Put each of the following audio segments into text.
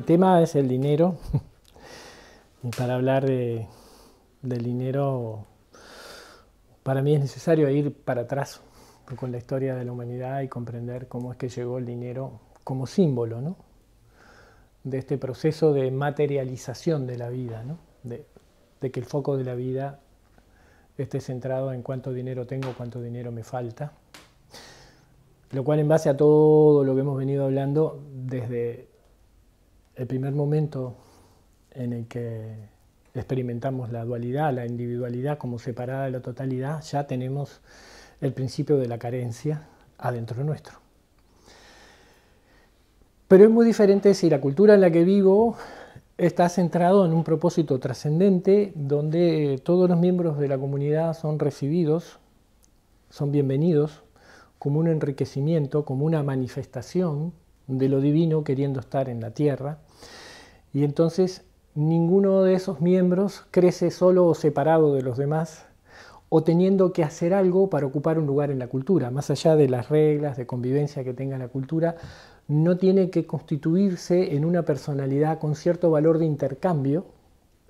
el tema es el dinero. y para hablar de, del dinero, para mí es necesario ir para atrás con la historia de la humanidad y comprender cómo es que llegó el dinero como símbolo de este proceso de materialización de la vida, de, de que el foco de la vida esté centrado en cuánto dinero tengo, cuánto dinero me falta lo cual en base a todo lo que hemos venido hablando desde el primer momento en el que experimentamos la dualidad, la individualidad como separada de la totalidad, ya tenemos el principio de la carencia adentro nuestro. Pero es muy diferente si la cultura en la que vivo está centrado en un propósito trascendente donde todos los miembros de la comunidad son recibidos, son bienvenidos, como un enriquecimiento, como una manifestación de lo divino queriendo estar en la tierra y entonces ninguno de esos miembros crece solo o separado de los demás o teniendo que hacer algo para ocupar un lugar en la cultura. Más allá de las reglas de convivencia que tenga la cultura, no tiene que constituirse en una personalidad con cierto valor de intercambio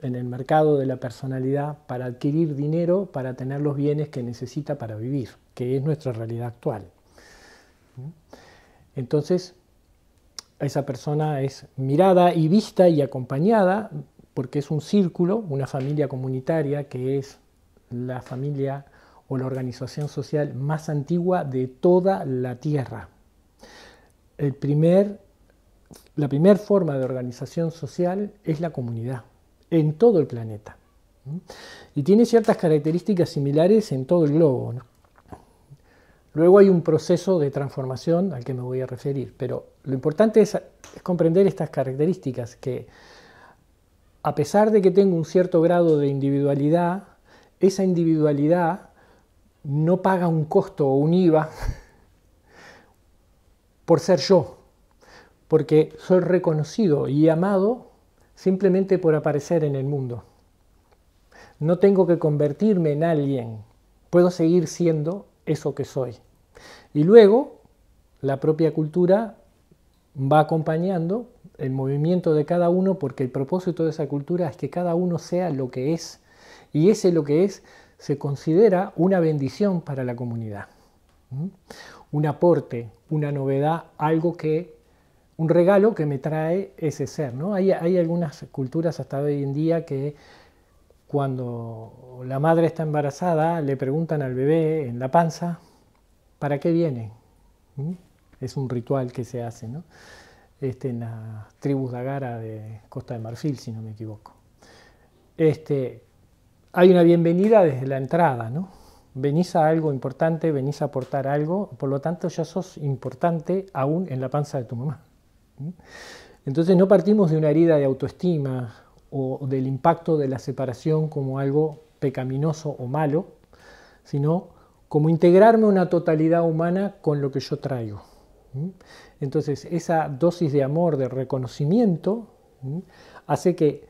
en el mercado de la personalidad para adquirir dinero, para tener los bienes que necesita para vivir, que es nuestra realidad actual. ¿Mm? Entonces, esa persona es mirada y vista y acompañada porque es un círculo, una familia comunitaria que es la familia o la organización social más antigua de toda la Tierra. primer, la primera forma de organización social es la comunidad, en todo el planeta. ¿Mm? Y tiene ciertas características similares en todo el globo. Luego hay un proceso de transformación al que me voy a referir, pero lo importante es, comprender estas características que, a pesar de que tengo un cierto grado de individualidad, esa individualidad no paga un costo o un IVA por ser yo, porque soy reconocido y amado simplemente por aparecer en el mundo. No tengo que convertirme en alguien, puedo seguir siendo eso que soy. Y luego la propia cultura va acompañando el movimiento de cada uno porque el propósito de esa cultura es que cada uno sea lo que es y ese lo que es se considera una bendición para la comunidad. Un aporte, una novedad, algo que un regalo que me trae ese ser, ¿no? hay algunas culturas hasta hoy en día que cuando la madre está embarazada, le preguntan al bebé en la panza, ¿para qué viene? ¿Mm? Es un ritual que se hace ¿no? este, en las tribus Dagara de Costa de Marfil, si no me equivoco. Este, hay una bienvenida desde la entrada, ¿no? Venís a algo importante, venís a aportar algo, por lo tanto ya sos importante aún en la panza de tu mamá. ¿Mm? Entonces no partimos de una herida de autoestima o del impacto de la separación como algo pecaminoso o malo, sino como integrarme una totalidad humana con lo que yo traigo. ¿Mm? Entonces, esa dosis de amor, de reconocimiento, ¿Mm? hace que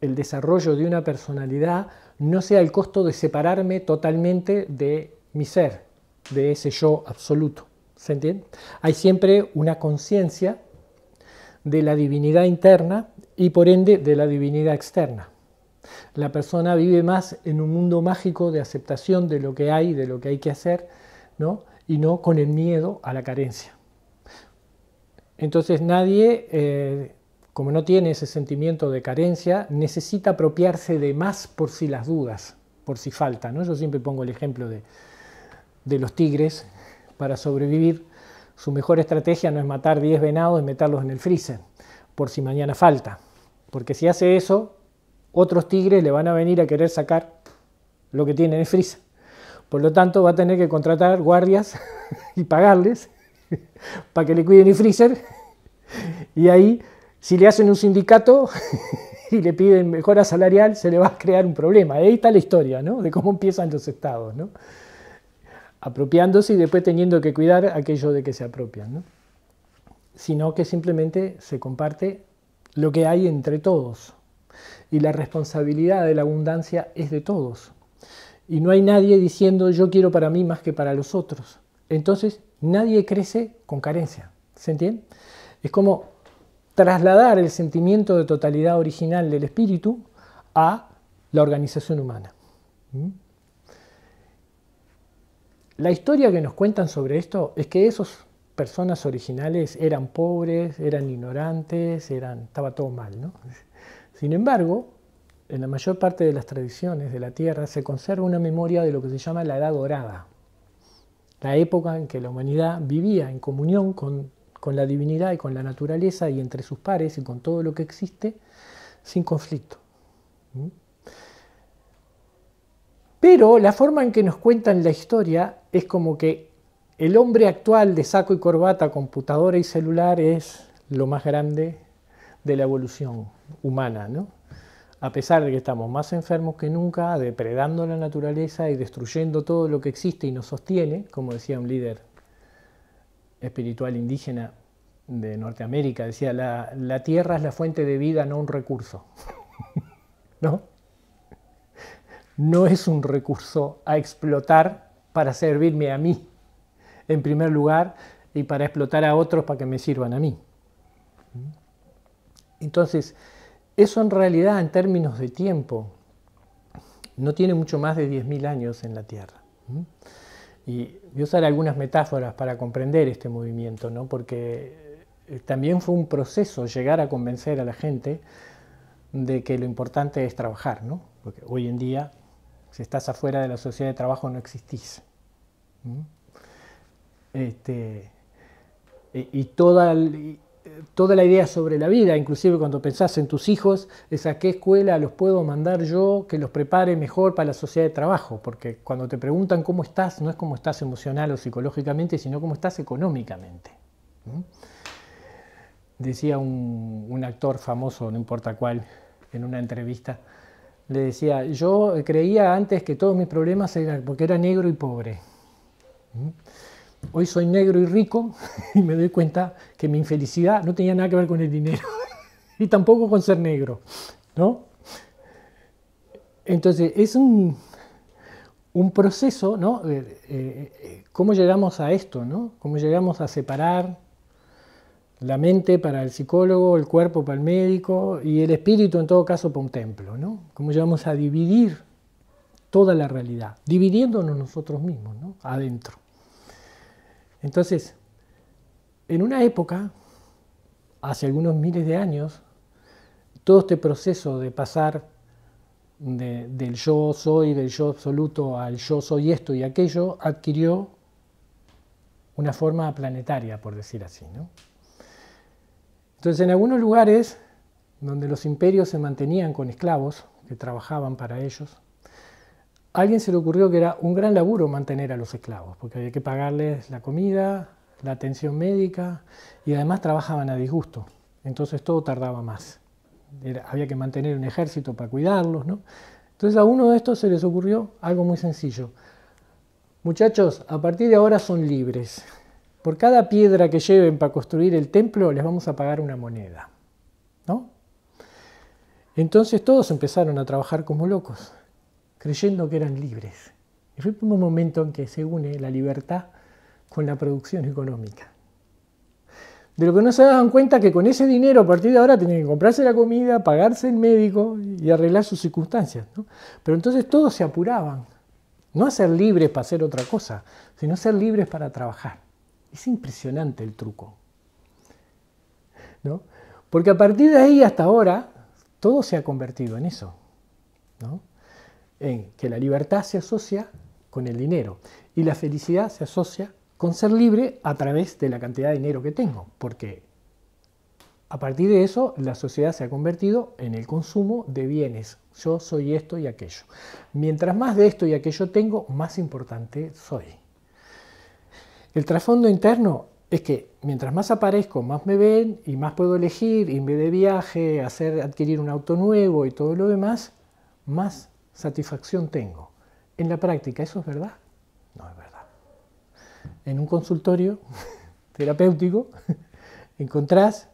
el desarrollo de una personalidad no sea el costo de separarme totalmente de mi ser, de ese yo absoluto. ¿Se entiende? Hay siempre una conciencia de la divinidad interna y por ende de la divinidad externa. La persona vive más en un mundo mágico de aceptación de lo que hay, de lo que hay que hacer, ¿no? y no con el miedo a la carencia. Entonces nadie, eh, como no tiene ese sentimiento de carencia, necesita apropiarse de más por si las dudas, por si falta. ¿no? Yo siempre pongo el ejemplo de, de los tigres para sobrevivir su mejor estrategia no es matar 10 venados y meterlos en el freezer, por si mañana falta. Porque si hace eso, otros tigres le van a venir a querer sacar lo que tiene en el freezer. Por lo tanto, va a tener que contratar guardias y pagarles para que le cuiden el freezer. Y ahí, si le hacen un sindicato y le piden mejora salarial, se le va a crear un problema. Ahí está la historia, ¿no? De cómo empiezan los estados, ¿no? apropiándose y después teniendo que cuidar aquello de que se apropian, sino que simplemente se comparte lo que hay entre todos. Y la responsabilidad de la abundancia es de todos. Y no hay nadie diciendo yo quiero para mí más que para los otros. Entonces nadie crece con carencia. ¿Se entiende? Es como trasladar el sentimiento de totalidad original del espíritu a la organización humana. ¿Mm? La historia que nos cuentan sobre esto es que esas personas originales eran pobres, eran ignorantes, eran, estaba todo mal. ¿no? Sin embargo, en la mayor parte de las tradiciones de la Tierra se conserva una memoria de lo que se llama la Edad Dorada, la época en que la humanidad vivía en comunión con, la divinidad y con la naturaleza y entre sus pares y con todo lo que existe sin conflicto. Pero la forma en que nos cuentan la historia es como que el hombre actual de saco y corbata, computadora y celular es lo más grande de la evolución humana, ¿no? A pesar de que estamos más enfermos que nunca, depredando la naturaleza y destruyendo todo lo que existe y nos sostiene, como decía un líder espiritual indígena de Norteamérica, decía, la, la tierra es la fuente de vida, no un recurso. ¿No? no es un recurso a explotar para servirme a mí, en primer lugar, y para explotar a otros para que me sirvan a mí. Entonces, eso en realidad en términos de tiempo no tiene mucho más de 10.000 años en la Tierra. Y voy a usar algunas metáforas para comprender este movimiento, ¿no? porque eh, también fue un proceso llegar a convencer a la gente de que lo importante es trabajar, ¿no? porque hoy en día si estás afuera de la sociedad de trabajo no existís. ¿Mm? Este, y, eh, toda, la idea sobre la vida, inclusive cuando pensás en tus hijos, es a qué escuela los puedo mandar yo que los prepare mejor para la sociedad de trabajo, porque cuando te preguntan cómo estás, no es cómo estás emocional o psicológicamente, sino cómo estás económicamente. ¿Mm? Decía un actor famoso, no importa cuál, en una entrevista, le decía, yo creía antes que todos mis problemas eran porque era negro y pobre. ¿Mm? Hoy soy negro y rico y me doy cuenta que mi infelicidad no tenía nada que ver con el dinero y tampoco con ser negro, ¿no? Entonces es un, proceso, ¿no? Eh, eh, eh, ¿Cómo llegamos a esto, no? ¿Cómo llegamos a separar la mente para el psicólogo, el cuerpo para el médico y el espíritu en todo caso para un templo, ¿no? Como llegamos a dividir toda la realidad, dividiéndonos nosotros mismos, ¿no? Adentro. Entonces, en una época, hace algunos miles de años, todo este proceso de pasar del yo soy, del yo absoluto al yo soy esto y aquello, adquirió una forma planetaria, por decir así. ¿no? Entonces en algunos lugares donde los imperios se mantenían con esclavos que trabajaban para ellos, a alguien se le ocurrió que era un gran laburo mantener a los esclavos, porque había que pagarles la comida, la atención médica y además trabajaban a disgusto. Entonces todo tardaba más. había que mantener un ejército para cuidarlos. ¿no? Entonces a uno de estos se les ocurrió algo muy sencillo. Muchachos, a partir de ahora son libres. Por cada piedra que lleven para construir el templo les vamos a pagar una moneda. ¿no? Entonces todos empezaron a trabajar como locos, creyendo que eran libres. Y fue el primer momento en que se une la libertad con la producción económica. De lo que no se daban cuenta que con ese dinero a partir de ahora tenían que comprarse la comida, pagarse el médico y arreglar sus circunstancias. Pero entonces todos se apuraban, no a ser libres para hacer otra cosa, sino a ser libres para trabajar. Es impresionante el truco. ¿no? Porque a partir de ahí hasta ahora, todo se ha convertido en eso. En que la libertad se asocia con el dinero y la felicidad se asocia con ser libre a través de la cantidad de dinero que tengo, porque a partir de eso la sociedad se ha convertido en el consumo de bienes. Yo soy esto y aquello. Mientras más de esto y aquello tengo, más importante soy. El trasfondo interno es que mientras más aparezco, más me ven y más puedo elegir, en vez de viaje, hacer, adquirir un auto nuevo y todo lo demás, más satisfacción tengo. En la práctica, ¿eso es verdad? No es verdad. En un consultorio terapéutico encontrás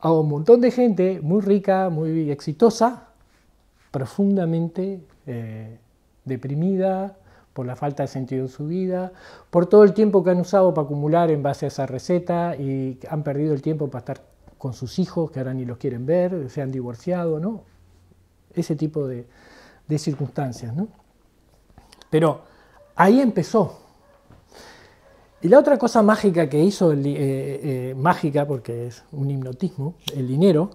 a un montón de gente muy rica, muy exitosa, profundamente eh, deprimida, por la falta de sentido en su vida, por todo el tiempo que han usado para acumular en base a esa receta y han perdido el tiempo para estar con sus hijos, que ahora ni los quieren ver, se han divorciado, ¿no? Ese tipo de, circunstancias, Pero ahí empezó. Y la otra cosa mágica que hizo, eh, eh, mágica porque es un hipnotismo, el dinero,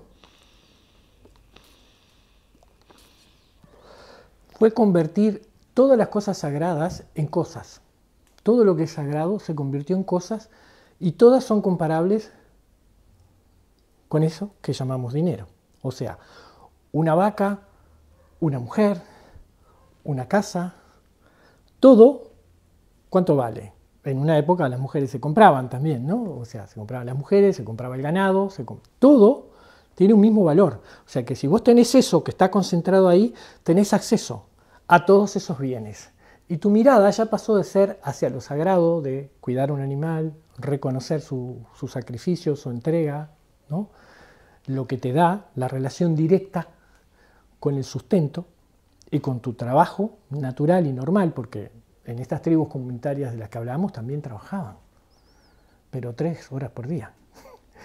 fue convertir todas las cosas sagradas en cosas. Todo lo que es sagrado se convirtió en cosas y todas son comparables con eso que llamamos dinero. O sea, una vaca, una mujer, una casa, todo, ¿cuánto vale? En una época las mujeres se compraban también, ¿no? O sea, se compraban las mujeres, se compraba el ganado, se todo tiene un mismo valor. O sea que si vos tenés eso que está concentrado ahí, tenés acceso a todos esos bienes. Y tu mirada ya pasó de ser hacia lo sagrado, de cuidar un animal, reconocer su, sacrificio, su entrega, ¿no? lo que te da la relación directa con el sustento y con tu trabajo natural y normal, porque en estas tribus comunitarias de las que hablábamos también trabajaban, pero tres horas por día.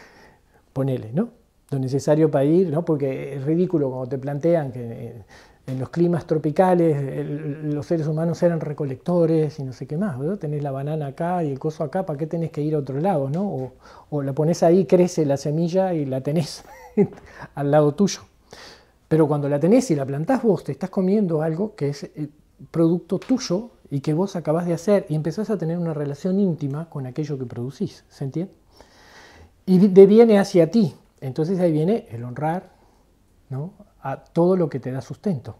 Ponele, ¿no? Lo necesario para ir, ¿no? Porque es ridículo cuando te plantean que eh, en los climas tropicales los seres humanos eran recolectores y no sé qué más, ¿verdad? Tenés la banana acá y el coso acá, ¿para qué tenés que ir a otro lado, no? O, la pones ahí, crece la semilla y la tenés al lado tuyo. Pero cuando la tenés y la plantás vos, te estás comiendo algo que es eh, producto tuyo y que vos acabás de hacer y empezás a tener una relación íntima con aquello que producís, ¿se entiende? Y de viene hacia ti. Entonces ahí viene el honrar, ¿no? a todo lo que te da sustento,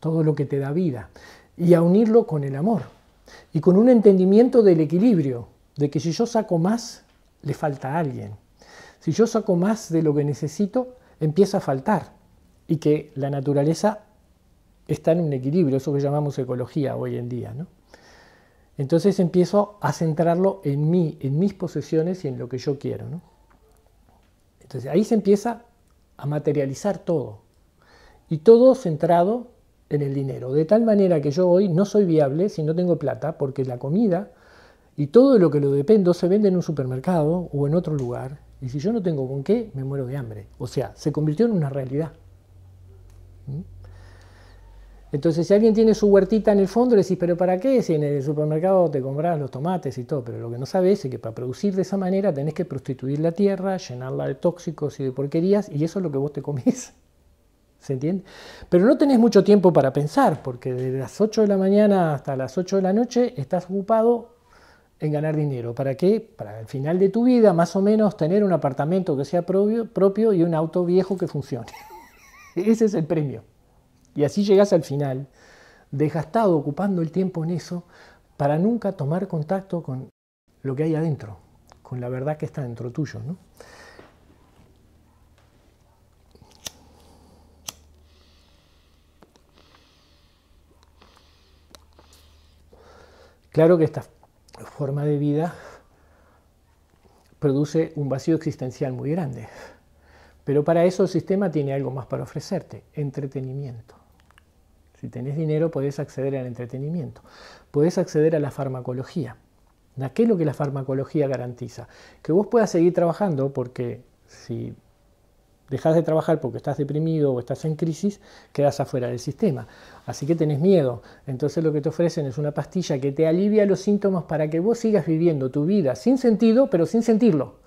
todo lo que te da vida, y a unirlo con el amor y con un entendimiento del equilibrio, de que si yo saco más, le falta a alguien. Si yo saco más de lo que necesito, empieza a faltar y que la naturaleza está en un equilibrio, eso que llamamos ecología hoy en día. Entonces empiezo a centrarlo en mí, en mis posesiones y en lo que yo quiero. Entonces ahí se empieza a materializar todo. Y todo centrado en el dinero. De tal manera que yo hoy no soy viable si no tengo plata, porque la comida y todo lo que lo dependo se vende en un supermercado o en otro lugar. Y si yo no tengo con qué, me muero de hambre. O sea, se convirtió en una realidad. ¿Mm? Entonces, si alguien tiene su huertita en el fondo, le decís, pero ¿para qué? Si en el supermercado te compras los tomates y todo, pero lo que no sabes es que para producir de esa manera tenés que prostituir la tierra, llenarla de tóxicos y de porquerías, y eso es lo que vos te comés. ¿Se entiende? Pero no tenés mucho tiempo para pensar, porque de las 8 de la mañana hasta las 8 de la noche estás ocupado en ganar dinero. ¿Para qué? Para el final de tu vida, más o menos, tener un apartamento que sea propio, propio y un auto viejo que funcione. Ese es el premio. Y así llegas al final, desgastado, ocupando el tiempo en eso, para nunca tomar contacto con lo que hay adentro, con la verdad que está dentro tuyo. ¿no? Claro que esta forma de vida produce un vacío existencial muy grande, pero para eso el sistema tiene algo más para ofrecerte, entretenimiento. Si tenés dinero podés acceder al entretenimiento, podés acceder a la farmacología. ¿Qué es lo que la farmacología garantiza? Que vos puedas seguir trabajando porque si dejas de trabajar porque estás deprimido o estás en crisis, quedas afuera del sistema. Así que tenés miedo. Entonces lo que te ofrecen es una pastilla que te alivia los síntomas para que vos sigas viviendo tu vida sin sentido, pero sin sentirlo.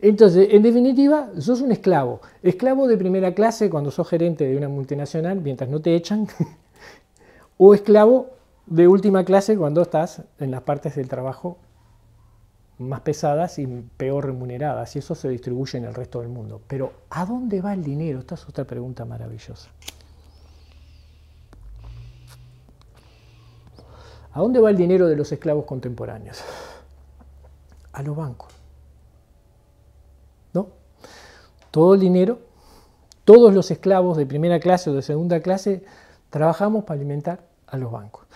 Entonces, en definitiva, sos un esclavo. Esclavo de primera clase cuando sos gerente de una multinacional, mientras no te echan. o esclavo de última clase cuando estás en las partes del trabajo más pesadas y peor remuneradas, y eso se distribuye en el resto del mundo. Pero ¿a dónde va el dinero? Esta es otra pregunta maravillosa. ¿A dónde va el dinero de los esclavos contemporáneos? A los bancos. ¿No? Todo el dinero, todos los esclavos de primera clase o de segunda clase, trabajamos para alimentar a los bancos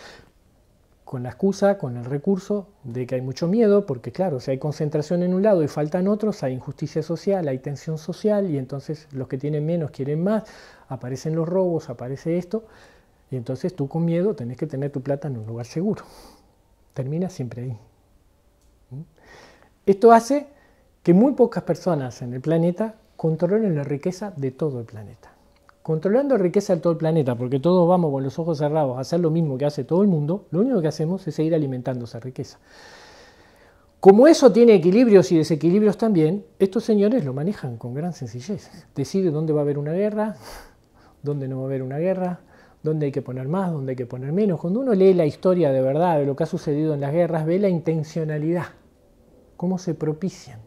con la excusa, con el recurso de que hay mucho miedo, porque claro, si hay concentración en un lado y faltan otros, hay injusticia social, hay tensión social y entonces los que tienen menos quieren más, aparecen los robos, aparece esto, y entonces tú con miedo tenés que tener tu plata en un lugar seguro. Termina siempre ahí. ¿Mm? Esto hace que muy pocas personas en el planeta controlen la riqueza de todo el planeta controlando riqueza de todo el planeta, porque todos vamos con los ojos cerrados a hacer lo mismo que hace todo el mundo, lo único que hacemos es seguir alimentando esa riqueza. Como eso tiene equilibrios y desequilibrios también, estos señores lo manejan con gran sencillez. Decide dónde va a haber una guerra, dónde no va a haber una guerra, dónde hay que poner más, dónde hay que poner menos. Cuando uno lee la historia de verdad de lo que ha sucedido en las guerras, ve la intencionalidad, cómo se propician,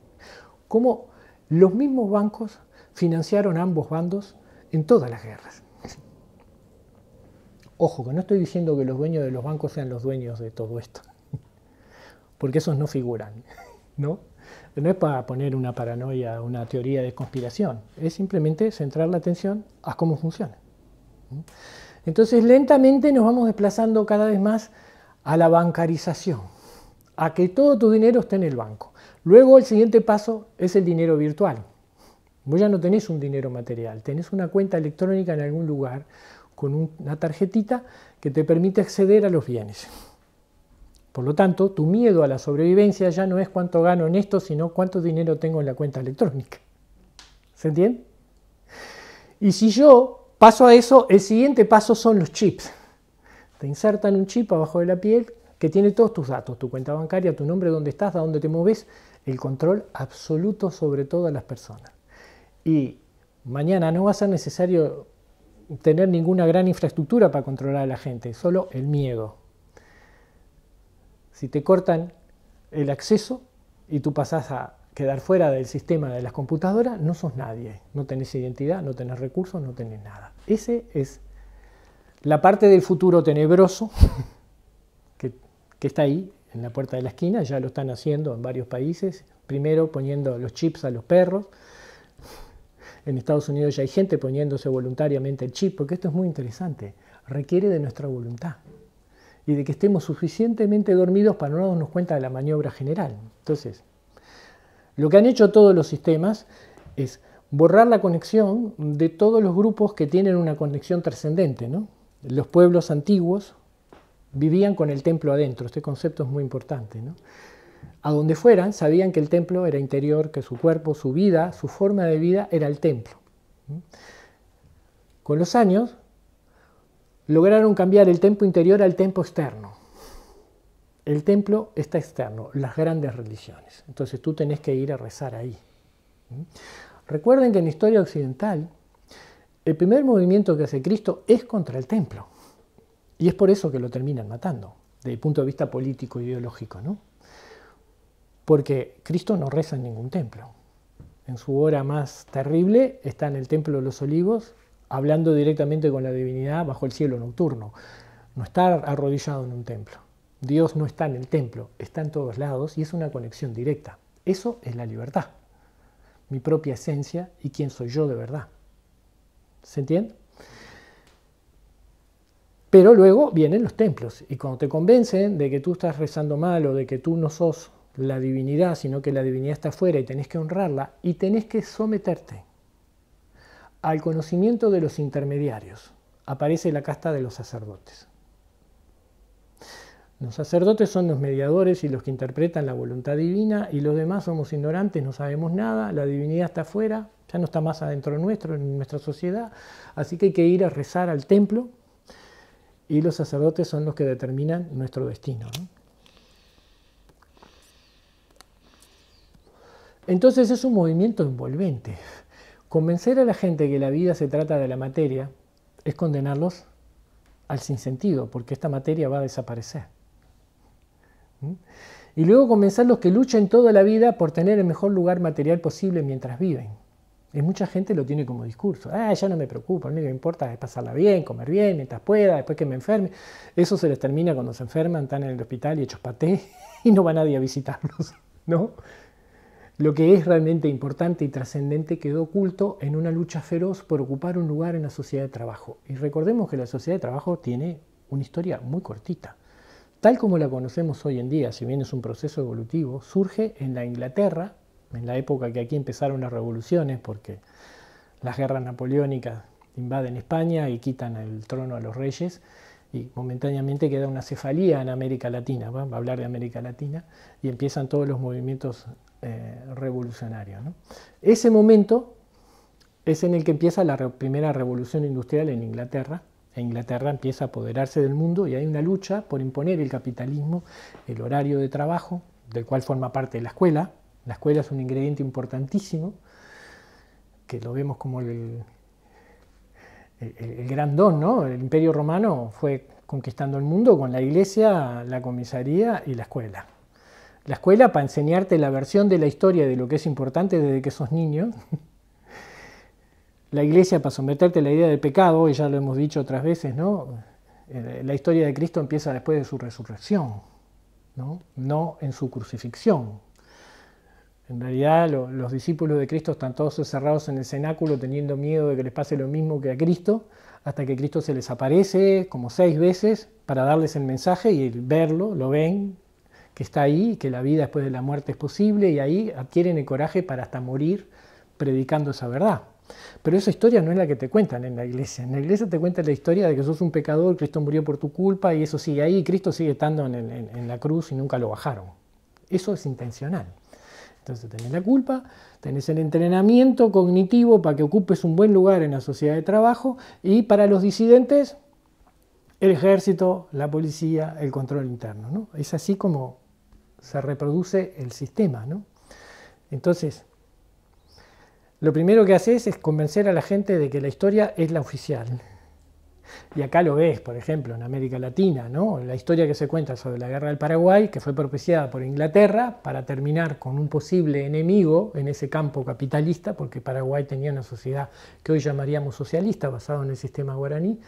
cómo los mismos bancos financiaron ambos bandos en todas las guerras. Ojo, que no estoy diciendo que los dueños de los bancos sean los dueños de todo esto, porque esos no figuran, ¿no? No es para poner una paranoia, una teoría de conspiración, es simplemente centrar la atención a cómo funciona. Entonces lentamente nos vamos desplazando cada vez más a la bancarización, a que todo tu dinero esté en el banco. Luego el siguiente paso es el dinero virtual. Vos ya no tenés un dinero material, tenés una cuenta electrónica en algún lugar con una tarjetita que te permite acceder a los bienes. Por lo tanto, tu miedo a la sobrevivencia ya no es cuánto gano en esto, sino cuánto dinero tengo en la cuenta electrónica. ¿Se entiende? Y si yo paso a eso, el siguiente paso son los chips. Te insertan un chip abajo de la piel que tiene todos tus datos, tu cuenta bancaria, tu nombre, dónde estás, a dónde te moves, el control absoluto sobre todas las personas y mañana no va a ser necesario tener ninguna gran infraestructura para controlar a la gente, solo el miedo. Si te cortan el acceso y tú pasás a quedar fuera del sistema de las computadoras, no sos nadie, no tenés identidad, no tenés recursos, no tenés nada. Ese es la parte del futuro tenebroso que está ahí en la puerta de la esquina, ya lo están haciendo en varios países, primero poniendo los chips a los perros, en Estados Unidos ya hay gente poniéndose voluntariamente el chip, porque esto es muy interesante. Requiere de nuestra voluntad y de que estemos suficientemente dormidos para no darnos cuenta de la maniobra general. Entonces, lo que han hecho todos los sistemas es borrar la conexión de todos los grupos que tienen una conexión trascendente. Los pueblos antiguos vivían con el templo adentro, este concepto es muy importante. A donde fueran, sabían que el templo era interior, que su cuerpo, su vida, su forma de vida era el templo. Con los años, lograron cambiar el templo interior al templo externo. El templo está externo, las grandes religiones. Entonces tú tenés que ir a rezar ahí. Recuerden que en la historia occidental, el primer movimiento que hace Cristo es contra el templo. Y es por eso que lo terminan matando, desde el punto de vista político, e ideológico, ¿no? porque Cristo no reza en ningún templo. En su hora más terrible está en el Templo de los Olivos, hablando directamente con la divinidad bajo el cielo nocturno. No está arrodillado en un templo. Dios no está en el templo, está en todos lados y es una conexión directa. Eso es la libertad, mi propia esencia y quién soy yo de verdad. ¿Se entiende? Pero luego vienen los templos y cuando te convencen de que tú estás rezando mal o de que tú no sos la divinidad, sino que la divinidad está afuera y tenés que honrarla y tenés que someterte al conocimiento de los intermediarios. Aparece la casta de los sacerdotes. Los sacerdotes son los mediadores y los que interpretan la voluntad divina y los demás somos ignorantes, no sabemos nada, la divinidad está afuera, ya no está más adentro nuestro, en nuestra sociedad, así que hay que ir a rezar al templo y los sacerdotes son los que determinan nuestro destino. Entonces es un movimiento envolvente. Convencer a la gente que la vida se trata de la materia es condenarlos al sinsentido, porque esta materia va a desaparecer. ¿Mm? Y luego convencerlos que luchen toda la vida por tener el mejor lugar material posible mientras viven. Y mucha gente lo tiene como discurso. Ah, ya no me preocupa, lo único que importa es pasarla bien, comer bien, mientras pueda, después que me enferme. Eso se les termina cuando se enferman, están en el hospital y hechos paté y no va nadie a visitarlos, ¿no? Lo que es realmente importante y trascendente quedó oculto en una lucha feroz por ocupar un lugar en la sociedad de trabajo. Y recordemos que la sociedad de trabajo tiene una historia muy cortita. Tal como la conocemos hoy en día, si bien es un proceso evolutivo, surge en la Inglaterra, en la época que aquí empezaron las revoluciones, porque las guerras napoleónicas invaden España y quitan el trono a los reyes, y momentáneamente queda una cefalía en América Latina, va a hablar de América Latina, y empiezan todos los movimientos eh, revolucionarios. Ese momento es en el que empieza la primera revolución industrial en Inglaterra. E Inglaterra empieza a apoderarse del mundo y hay una lucha por imponer el capitalismo, el horario de trabajo, del cual forma parte la escuela. La escuela es un ingrediente importantísimo, que lo vemos como el, el, gran don, ¿no? El imperio romano fue conquistando el mundo con la iglesia, la comisaría y la escuela. La escuela para enseñarte la versión de la historia de lo que es importante desde que sos niño. La iglesia para someterte a la idea del pecado, y ya lo hemos dicho otras veces, ¿no? Eh, la historia de Cristo empieza después de su resurrección, ¿no? No en su crucifixión, en realidad los discípulos de Cristo están todos encerrados en el cenáculo teniendo miedo de que les pase lo mismo que a Cristo, hasta que Cristo se les aparece como seis veces para darles el mensaje y el verlo, lo ven, que está ahí, que la vida después de la muerte es posible y ahí adquieren el coraje para hasta morir predicando esa verdad. Pero esa historia no es la que te cuentan en la iglesia. En la iglesia te cuentan la historia de que sos un pecador, Cristo murió por tu culpa y eso sigue ahí, Cristo sigue estando en la cruz y nunca lo bajaron. Eso es intencional. Entonces tenés la culpa, tenés el entrenamiento cognitivo para que ocupes un buen lugar en la sociedad de trabajo y para los disidentes el ejército, la policía, el control interno. Es así como se reproduce el sistema. Entonces, lo primero que haces es convencer a la gente de que la historia es la oficial y acá lo ves, por ejemplo, en América Latina, La historia que se cuenta sobre la guerra del Paraguay, que fue propiciada por Inglaterra para terminar con un posible enemigo en ese campo capitalista, porque Paraguay tenía una sociedad que hoy llamaríamos socialista, basada en el sistema guaraní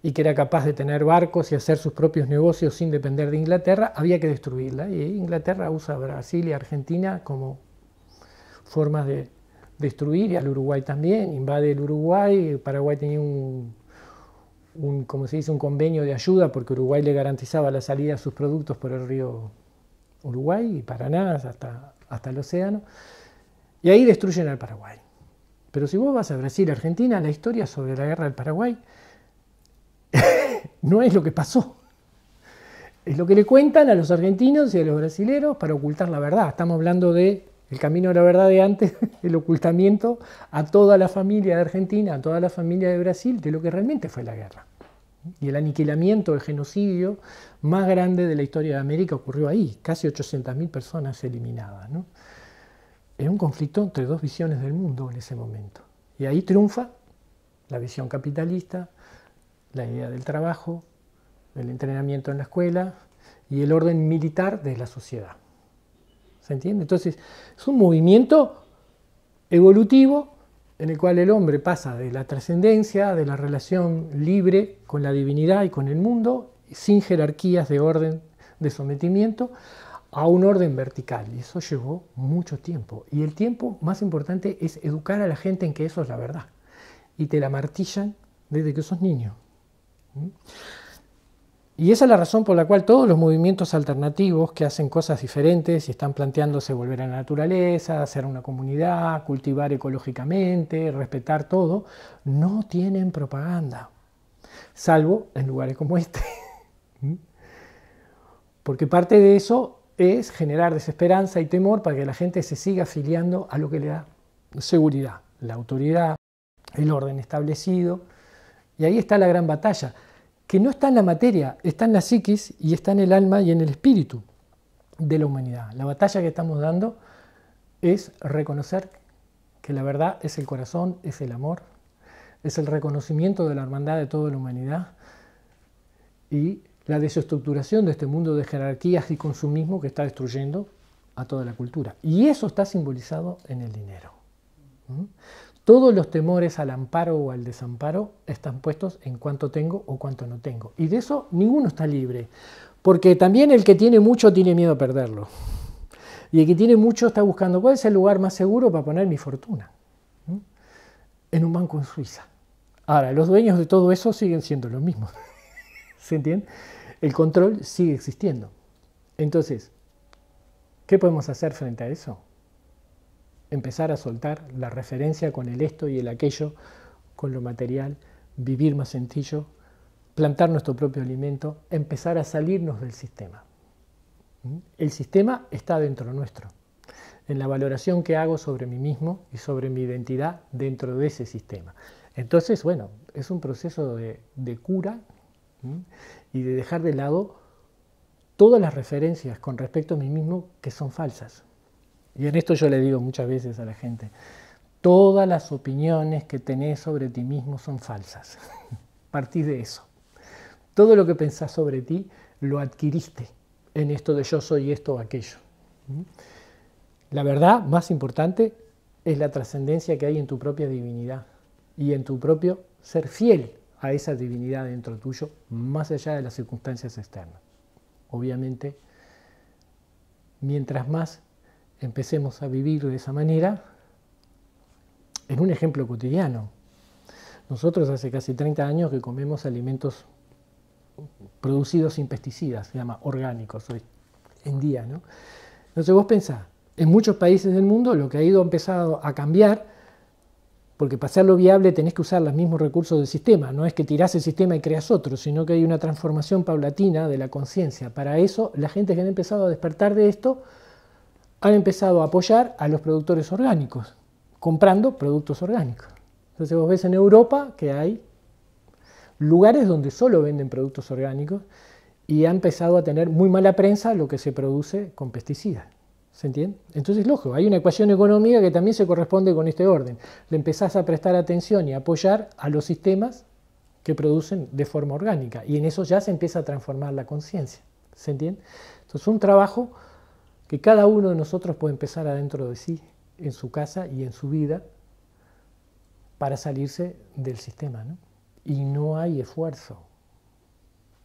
y que era capaz de tener barcos y hacer sus propios negocios sin depender de Inglaterra, había que destruirla. Y Inglaterra usa Brasil y Argentina como formas de destruir, y al Uruguay también, invade el Uruguay, Paraguay tenía un un, como se dice, un convenio de ayuda porque Uruguay le garantizaba la salida de sus productos por el río Uruguay y Paraná hasta, hasta el océano. Y ahí destruyen al Paraguay. Pero si vos vas a Brasil, Argentina, la historia sobre la guerra del Paraguay no es lo que pasó. Es lo que le cuentan a los argentinos y a los brasileros para ocultar la verdad. Estamos hablando de el camino a la verdad de antes, el ocultamiento a toda la familia de Argentina, a toda la familia de Brasil, de lo que realmente fue la guerra. Y el aniquilamiento, el genocidio más grande de la historia de América ocurrió ahí, casi 800.000 personas eliminadas. ¿no? Era un conflicto entre dos visiones del mundo en ese momento. Y ahí triunfa la visión capitalista, la idea del trabajo, el entrenamiento en la escuela y el orden militar de la sociedad entiende? Entonces, es un movimiento evolutivo en el cual el hombre pasa de la trascendencia, de la relación libre con la divinidad y con el mundo, sin jerarquías de orden de sometimiento, a un orden vertical. Y eso llevó mucho tiempo. Y el tiempo más importante es educar a la gente en que eso es la verdad. Y te la martillan desde que sos niño. ¿Mm? Y esa es la razón por la cual todos los movimientos alternativos que hacen cosas diferentes y están planteándose volver a la naturaleza, hacer una comunidad, cultivar ecológicamente, respetar todo, no tienen propaganda, salvo en lugares como este. ¿Mm? Porque parte de eso es generar desesperanza y temor para que la gente se siga afiliando a lo que le da seguridad, la autoridad, el orden establecido. Y ahí está la gran batalla que no está en la materia, está en la psiquis y está en el alma y en el espíritu de la humanidad. La batalla que estamos dando es reconocer que la verdad es el corazón, es el amor, es el reconocimiento de la hermandad de toda la humanidad y la desestructuración de este mundo de jerarquías y consumismo que está destruyendo a toda la cultura. Y eso está simbolizado en el dinero. Todos los temores al amparo o al desamparo están puestos en cuánto tengo o cuánto no tengo. Y de eso ninguno está libre. Porque también el que tiene mucho tiene miedo a perderlo. Y el que tiene mucho está buscando cuál es el lugar más seguro para poner mi fortuna. En un banco en Suiza. Ahora, los dueños de todo eso siguen siendo los mismos. ¿Se entiende? El control sigue existiendo. Entonces, ¿qué podemos hacer frente a eso? empezar a soltar la referencia con el esto y el aquello, con lo material, vivir más sencillo, plantar nuestro propio alimento, empezar a salirnos del sistema. ¿Mm? El sistema está dentro nuestro, en la valoración que hago sobre mí mismo y sobre mi identidad dentro de ese sistema. Entonces, bueno, es un proceso de, cura y de dejar de lado todas las referencias con respecto a mí mismo que son falsas. Y en esto yo le digo muchas veces a la gente, todas las opiniones que tenés sobre ti mismo son falsas. Partís de eso. Todo lo que pensás sobre ti lo adquiriste en esto de yo soy esto o aquello. ¿Mm? La verdad más importante es la trascendencia que hay en tu propia divinidad y en tu propio ser fiel a esa divinidad dentro tuyo, más allá de las circunstancias externas. Obviamente, mientras más empecemos a vivir de esa manera en un ejemplo cotidiano. Nosotros hace casi 30 años que comemos alimentos producidos sin pesticidas, se llama orgánicos hoy en día. ¿no? Entonces vos pensás, en muchos países del mundo lo que ha ido empezado a cambiar, porque para hacerlo viable tenés que usar los mismos recursos del sistema, no es que tirás el sistema y creas otro, sino que hay una transformación paulatina de la conciencia. Para eso, la gente que ha empezado a despertar de esto han empezado a apoyar a los productores orgánicos, comprando productos orgánicos. Entonces vos ves en Europa que hay lugares donde solo venden productos orgánicos y ha empezado a tener muy mala prensa lo que se produce con pesticidas. ¿Se entiende? Entonces, lógico, hay una ecuación económica que también se corresponde con este orden. Le empezás a prestar atención y apoyar a los sistemas que producen de forma orgánica. Y en eso ya se empieza a transformar la conciencia. ¿Se entiende? Entonces, un trabajo que cada uno de nosotros puede empezar adentro de sí, en su casa y en su vida, para salirse del sistema. Y no hay esfuerzo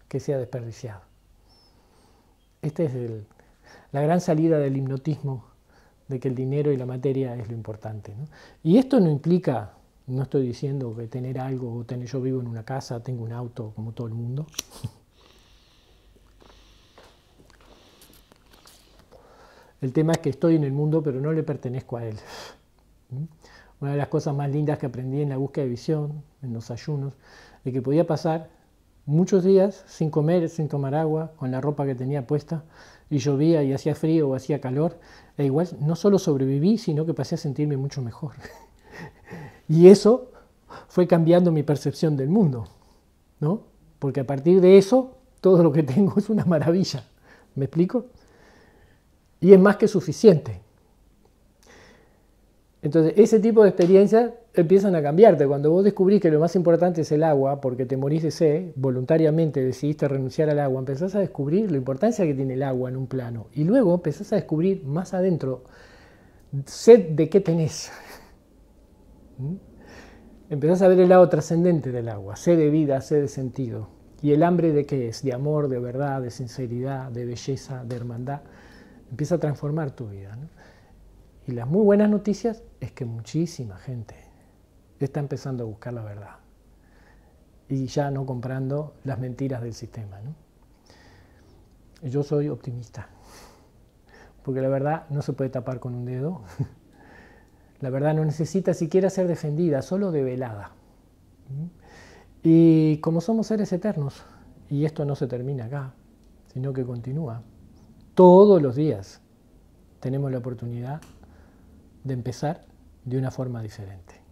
que sea desperdiciado. Esta es la gran salida del hipnotismo de que el dinero y la materia es lo importante. Y esto no implica, no estoy diciendo que tener algo, o tener, yo vivo en una casa, tengo un auto como todo el mundo, El tema es que estoy en el mundo, pero no le pertenezco a él. ¿Mm? Una de las cosas más lindas que aprendí en la búsqueda de visión, en los ayunos, es que podía pasar muchos días sin comer, sin tomar agua, con la ropa que tenía puesta, y llovía y hacía frío o hacía calor, e igual no solo sobreviví, sino que pasé a sentirme mucho mejor. y eso fue cambiando mi percepción del mundo, ¿no? Porque a partir de eso, todo lo que tengo es una maravilla. ¿Me explico? y es más que suficiente. Entonces, ese tipo de experiencias empiezan a cambiarte. Cuando vos descubrís que lo más importante es el agua, porque te morís de sed, voluntariamente decidiste renunciar al agua, empezás a descubrir la importancia que tiene el agua en un plano. Y luego empezás a descubrir más adentro, sed de qué tenés. ¿Mm? Empezás a ver el lado trascendente del agua, sed de vida, sed de sentido. ¿Y el hambre de qué es? De amor, de verdad, de sinceridad, de belleza, de hermandad empieza a transformar tu vida. Y las muy buenas noticias es que muchísima gente está empezando a buscar la verdad y ya no comprando las mentiras del sistema. Yo soy optimista, porque la verdad no se puede tapar con un dedo. La verdad no necesita siquiera ser defendida, solo develada. Y como somos seres eternos, y esto no se termina acá, sino que continúa, todos los días tenemos la oportunidad de empezar de una forma diferente.